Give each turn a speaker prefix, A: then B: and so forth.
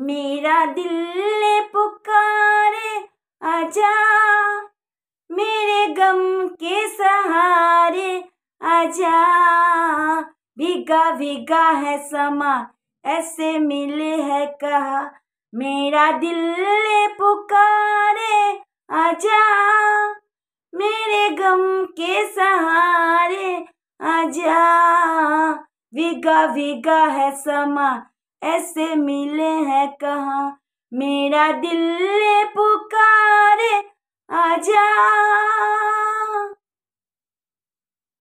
A: मेरा दिल पुकारे आजा मेरे गम के सहारे आजा भीगा भीगा है समा ऐसे मिले है कहा मेरा दिल पुकारे आजा मेरे गम के सहारे आजा भीगा भीगा है समा ऐसे मिले हैं कहाँ मेरा दिल पुकारे आजा